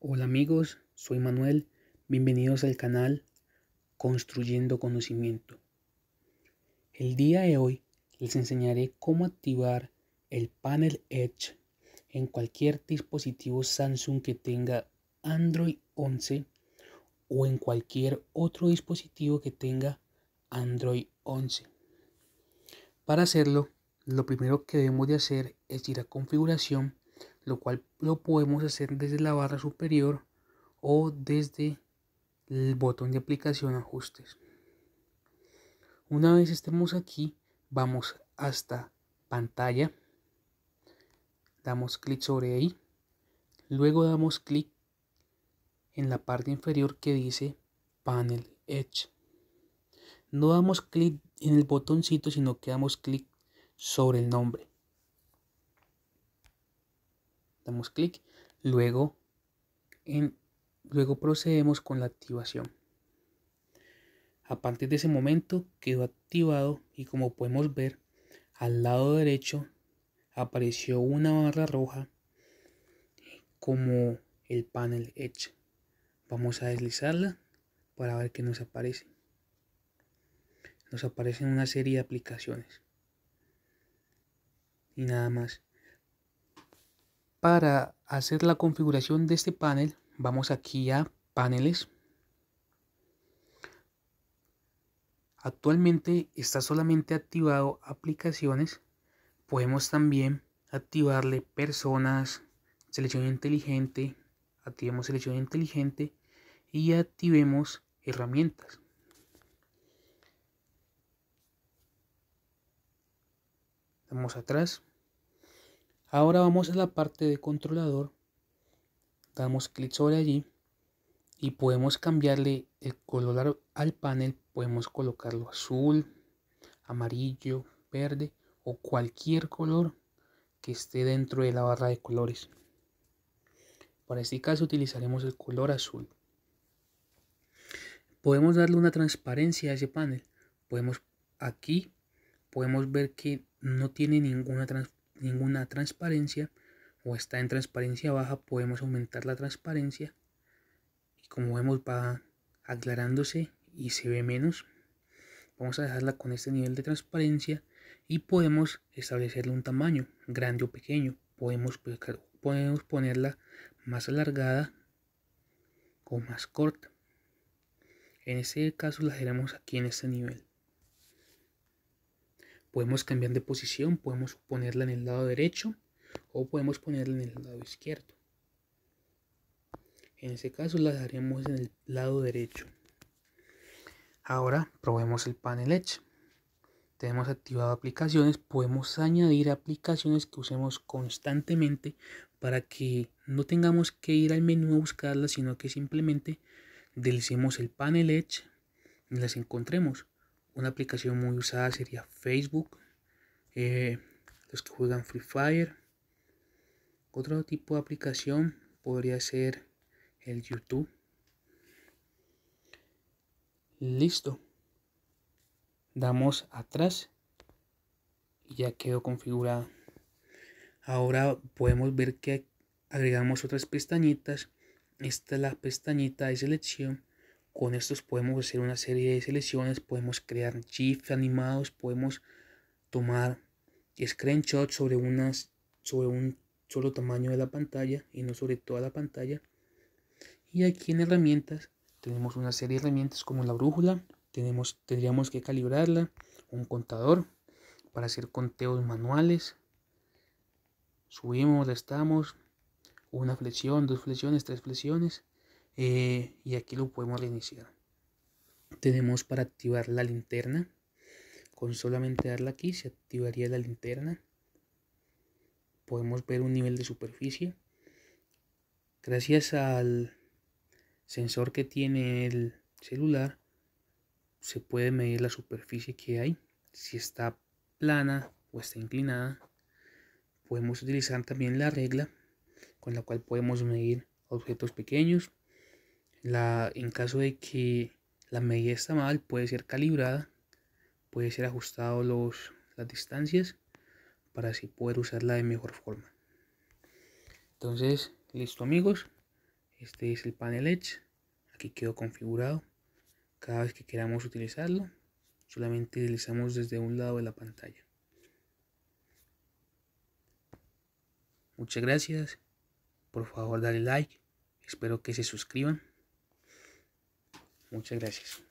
Hola amigos, soy Manuel, bienvenidos al canal Construyendo Conocimiento. El día de hoy les enseñaré cómo activar el panel Edge en cualquier dispositivo Samsung que tenga Android 11 o en cualquier otro dispositivo que tenga Android 11. Para hacerlo, lo primero que debemos de hacer es ir a configuración lo cual lo podemos hacer desde la barra superior o desde el botón de aplicación ajustes. Una vez estemos aquí, vamos hasta pantalla, damos clic sobre ahí, luego damos clic en la parte inferior que dice panel edge. No damos clic en el botoncito, sino que damos clic sobre el nombre damos clic, luego, en, luego procedemos con la activación. A partir de ese momento quedó activado y como podemos ver, al lado derecho apareció una barra roja como el panel Edge. Vamos a deslizarla para ver qué nos aparece. Nos aparecen una serie de aplicaciones. Y nada más. Para hacer la configuración de este panel, vamos aquí a paneles. Actualmente está solamente activado aplicaciones. Podemos también activarle personas, selección inteligente, activemos selección inteligente y activemos herramientas. Vamos atrás. Ahora vamos a la parte de controlador. Damos clic sobre allí y podemos cambiarle el color al panel. Podemos colocarlo azul, amarillo, verde o cualquier color que esté dentro de la barra de colores. Para este caso utilizaremos el color azul. Podemos darle una transparencia a ese panel. Podemos aquí podemos ver que no tiene ninguna transparencia ninguna transparencia o está en transparencia baja, podemos aumentar la transparencia. Y como vemos va aclarándose y se ve menos. Vamos a dejarla con este nivel de transparencia y podemos establecerle un tamaño, grande o pequeño. Podemos, podemos ponerla más alargada o más corta. En este caso la dejaremos aquí en este nivel. Podemos cambiar de posición, podemos ponerla en el lado derecho o podemos ponerla en el lado izquierdo. En ese caso la haremos en el lado derecho. Ahora probemos el panel Edge. Tenemos activado aplicaciones, podemos añadir aplicaciones que usemos constantemente para que no tengamos que ir al menú a buscarlas, sino que simplemente deslicemos el panel Edge y las encontremos. Una aplicación muy usada sería Facebook. Eh, los que juegan Free Fire. Otro tipo de aplicación podría ser el YouTube. Listo. Damos atrás y ya quedó configurado. Ahora podemos ver que agregamos otras pestañitas. Esta es la pestañita de selección con estos podemos hacer una serie de selecciones, podemos crear GIFs animados, podemos tomar screenshots sobre, unas, sobre un solo tamaño de la pantalla y no sobre toda la pantalla. Y aquí en herramientas tenemos una serie de herramientas como la brújula, tenemos, tendríamos que calibrarla, un contador para hacer conteos manuales, subimos, restamos, una flexión, dos flexiones, tres flexiones, eh, y aquí lo podemos reiniciar tenemos para activar la linterna con solamente darla aquí se activaría la linterna podemos ver un nivel de superficie gracias al sensor que tiene el celular se puede medir la superficie que hay si está plana o está inclinada podemos utilizar también la regla con la cual podemos medir objetos pequeños en caso de que la medida está mal, puede ser calibrada, puede ser ajustado los, las distancias para así poder usarla de mejor forma. Entonces, listo amigos, este es el panel Edge, aquí quedó configurado. Cada vez que queramos utilizarlo, solamente utilizamos desde un lado de la pantalla. Muchas gracias, por favor dale like, espero que se suscriban. Muchas gracias.